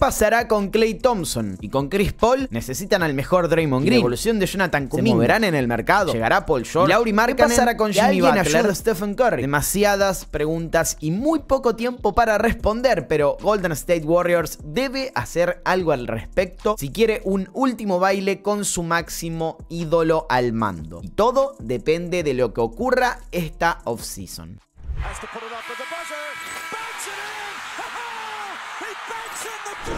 pasará con Clay Thompson? Y con Chris Paul necesitan al mejor Draymond Green. La evolución de Jonathan Kuminga. ¿Se moverán en el mercado? ¿Llegará Paul George? ¿Lauri Markkanen? ¿Qué pasará con Jimmy Butler? Stephen Curry? Demasiadas preguntas y muy poco tiempo para responder, pero Golden State Warriors debe hacer algo al respecto si quiere un último baile con su máximo ídolo al mando. Y todo depende de lo que ocurra esta offseason. season este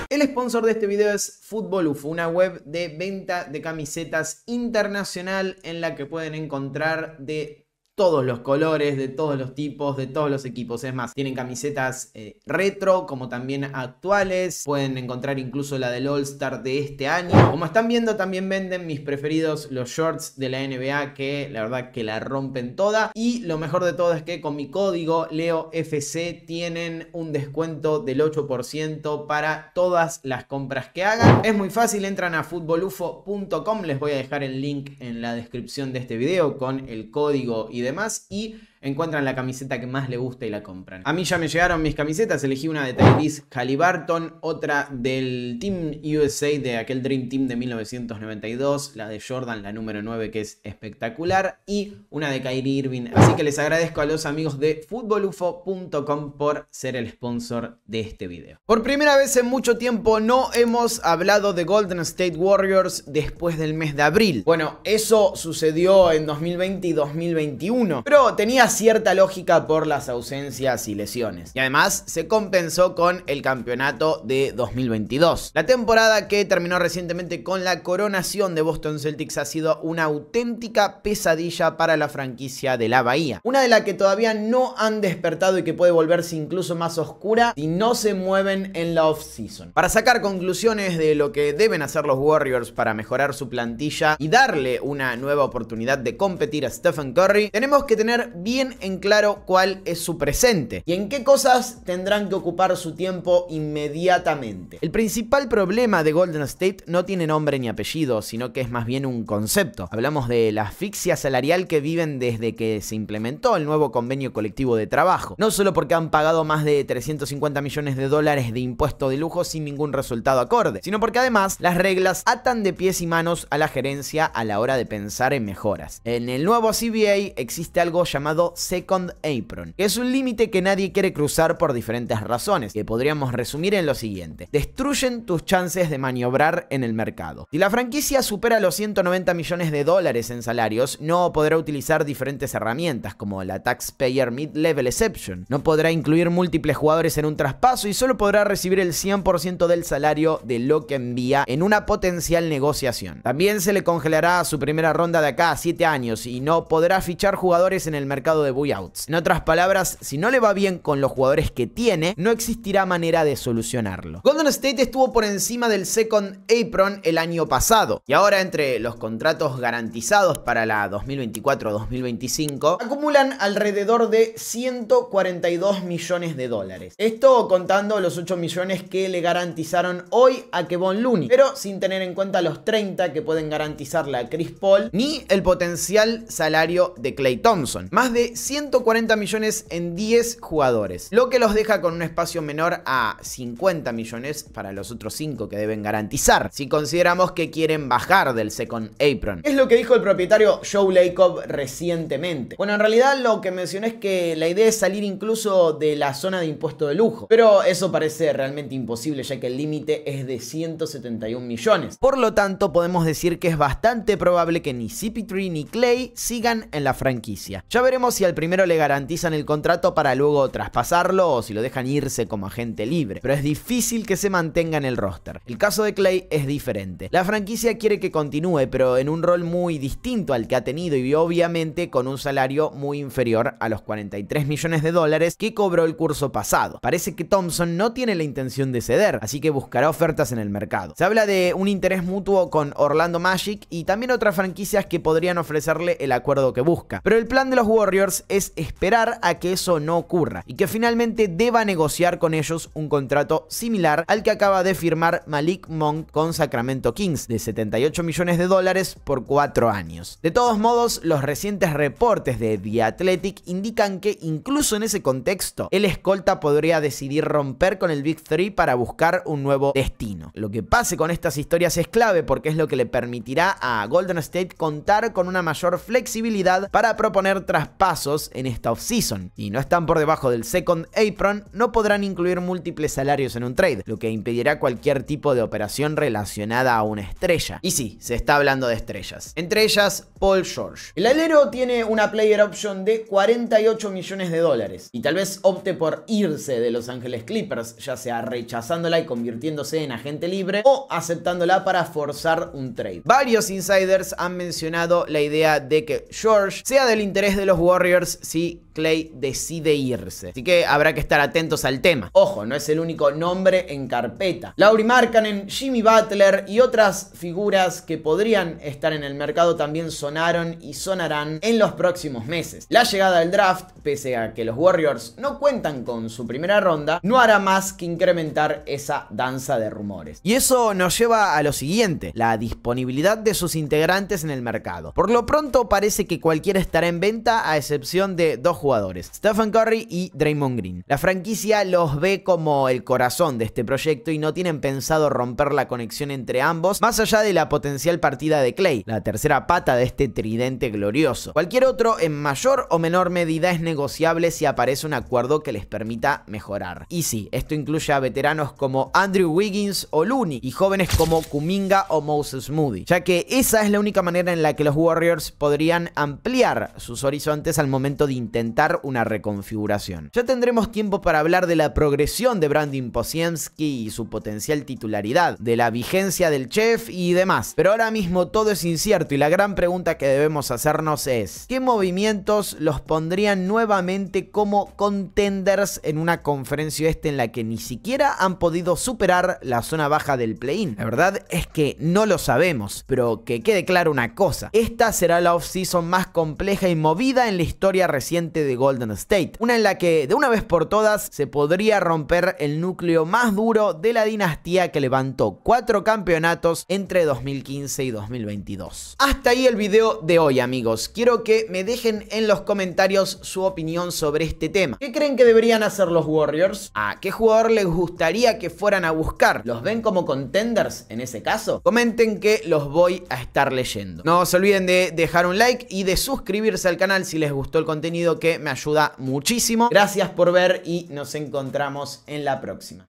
el sponsor de este video es Fútbol una web de venta de camisetas internacional en la que pueden encontrar de todos los colores, de todos los tipos, de todos los equipos. Es más, tienen camisetas eh, retro como también actuales. Pueden encontrar incluso la del All Star de este año. Como están viendo, también venden mis preferidos, los shorts de la NBA, que la verdad que la rompen toda. Y lo mejor de todo es que con mi código LeoFC tienen un descuento del 8% para todas las compras que hagan. Es muy fácil, entran a futbolufo.com. Les voy a dejar el link en la descripción de este video con el código y demás. Y encuentran la camiseta que más le gusta y la compran. A mí ya me llegaron mis camisetas, elegí una de Tyrese Halliburton, otra del Team USA de aquel Dream Team de 1992, la de Jordan, la número 9 que es espectacular, y una de Kyrie Irving. Así que les agradezco a los amigos de futbolufo.com por ser el sponsor de este video. Por primera vez en mucho tiempo no hemos hablado de Golden State Warriors después del mes de abril. Bueno, eso sucedió en 2020 y 2021, pero tenía cierta lógica por las ausencias y lesiones. Y además se compensó con el campeonato de 2022. La temporada que terminó recientemente con la coronación de Boston Celtics ha sido una auténtica pesadilla para la franquicia de la Bahía. Una de las que todavía no han despertado y que puede volverse incluso más oscura si no se mueven en la off-season. Para sacar conclusiones de lo que deben hacer los Warriors para mejorar su plantilla y darle una nueva oportunidad de competir a Stephen Curry, tenemos que tener bien en claro cuál es su presente y en qué cosas tendrán que ocupar su tiempo inmediatamente. El principal problema de Golden State no tiene nombre ni apellido, sino que es más bien un concepto. Hablamos de la asfixia salarial que viven desde que se implementó el nuevo convenio colectivo de trabajo, no solo porque han pagado más de 350 millones de dólares de impuesto de lujo sin ningún resultado acorde, sino porque además las reglas atan de pies y manos a la gerencia a la hora de pensar en mejoras. En el nuevo CBA existe algo llamado Second Apron, que es un límite que nadie quiere cruzar por diferentes razones, que podríamos resumir en lo siguiente. Destruyen tus chances de maniobrar en el mercado. Si la franquicia supera los 190 millones de dólares en salarios, no podrá utilizar diferentes herramientas como la Taxpayer Mid-Level Exception, no podrá incluir múltiples jugadores en un traspaso y solo podrá recibir el 100% del salario de lo que envía en una potencial negociación. También se le congelará su primera ronda de acá a 7 años y no podrá fichar jugadores en el mercado de buyouts. En otras palabras, si no le va bien con los jugadores que tiene, no existirá manera de solucionarlo. Golden State estuvo por encima del second apron el año pasado y ahora entre los contratos garantizados para la 2024-2025 acumulan alrededor de 142 millones de dólares. Esto contando los 8 millones que le garantizaron hoy a Kevon Looney, pero sin tener en cuenta los 30 que pueden garantizarle a Chris Paul ni el potencial salario de Clay Thompson. Más de 140 millones en 10 jugadores, lo que los deja con un espacio menor a 50 millones para los otros 5 que deben garantizar, si consideramos que quieren bajar del second apron. Es lo que dijo el propietario Joe Lacob recientemente. Bueno, en realidad lo que mencioné es que la idea es salir incluso de la zona de impuesto de lujo, pero eso parece realmente imposible ya que el límite es de 171 millones. Por lo tanto, podemos decir que es bastante probable que ni cp ni Clay sigan en la franquicia. Ya veremos si al primero le garantizan el contrato para luego traspasarlo o si lo dejan irse como agente libre, pero es difícil que se mantenga en el roster. El caso de Clay es diferente. La franquicia quiere que continúe, pero en un rol muy distinto al que ha tenido y obviamente con un salario muy inferior a los 43 millones de dólares que cobró el curso pasado. Parece que Thompson no tiene la intención de ceder, así que buscará ofertas en el mercado. Se habla de un interés mutuo con Orlando Magic y también otras franquicias que podrían ofrecerle el acuerdo que busca, pero el plan de los Warriors es esperar a que eso no ocurra y que finalmente deba negociar con ellos un contrato similar al que acaba de firmar Malik Monk con Sacramento Kings de 78 millones de dólares por cuatro años. De todos modos, los recientes reportes de The Athletic indican que incluso en ese contexto, el escolta podría decidir romper con el Big Three para buscar un nuevo destino. Lo que pase con estas historias es clave porque es lo que le permitirá a Golden State contar con una mayor flexibilidad para proponer traspasos en esta offseason. y no están por debajo del second apron, no podrán incluir múltiples salarios en un trade, lo que impedirá cualquier tipo de operación relacionada a una estrella. Y sí, se está hablando de estrellas. Entre ellas, Paul George. El alero tiene una player option de 48 millones de dólares y tal vez opte por irse de Los Ángeles Clippers, ya sea rechazándola y convirtiéndose en agente libre o aceptándola para forzar un trade. Varios insiders han mencionado la idea de que George sea del interés de los Warriors si Clay decide irse. Así que habrá que estar atentos al tema. Ojo, no es el único nombre en carpeta. Lauri Markkanen, Jimmy Butler y otras figuras que podrían estar en el mercado también sonaron y sonarán en los próximos meses. La llegada del draft, pese a que los Warriors no cuentan con su primera ronda, no hará más que incrementar esa danza de rumores. Y eso nos lleva a lo siguiente, la disponibilidad de sus integrantes en el mercado. Por lo pronto parece que cualquiera estará en venta a ese de dos jugadores, Stephen Curry y Draymond Green. La franquicia los ve como el corazón de este proyecto y no tienen pensado romper la conexión entre ambos, más allá de la potencial partida de Clay, la tercera pata de este tridente glorioso. Cualquier otro, en mayor o menor medida, es negociable si aparece un acuerdo que les permita mejorar. Y sí, esto incluye a veteranos como Andrew Wiggins o Looney y jóvenes como Kuminga o Moses Moody, ya que esa es la única manera en la que los Warriors podrían ampliar sus horizontes al momento de intentar una reconfiguración. Ya tendremos tiempo para hablar de la progresión de Brandon Posiemski y su potencial titularidad, de la vigencia del chef y demás. Pero ahora mismo todo es incierto y la gran pregunta que debemos hacernos es, ¿qué movimientos los pondrían nuevamente como contenders en una conferencia este en la que ni siquiera han podido superar la zona baja del play-in? La verdad es que no lo sabemos, pero que quede claro una cosa, esta será la off-season más compleja y movida en la historia reciente de Golden State. Una en la que de una vez por todas se podría romper el núcleo más duro de la dinastía que levantó cuatro campeonatos entre 2015 y 2022. Hasta ahí el video de hoy amigos. Quiero que me dejen en los comentarios su opinión sobre este tema. ¿Qué creen que deberían hacer los Warriors? ¿A qué jugador les gustaría que fueran a buscar? ¿Los ven como contenders en ese caso? Comenten que los voy a estar leyendo. No se olviden de dejar un like y de suscribirse al canal si les gusta gustó el contenido que me ayuda muchísimo. Gracias por ver y nos encontramos en la próxima.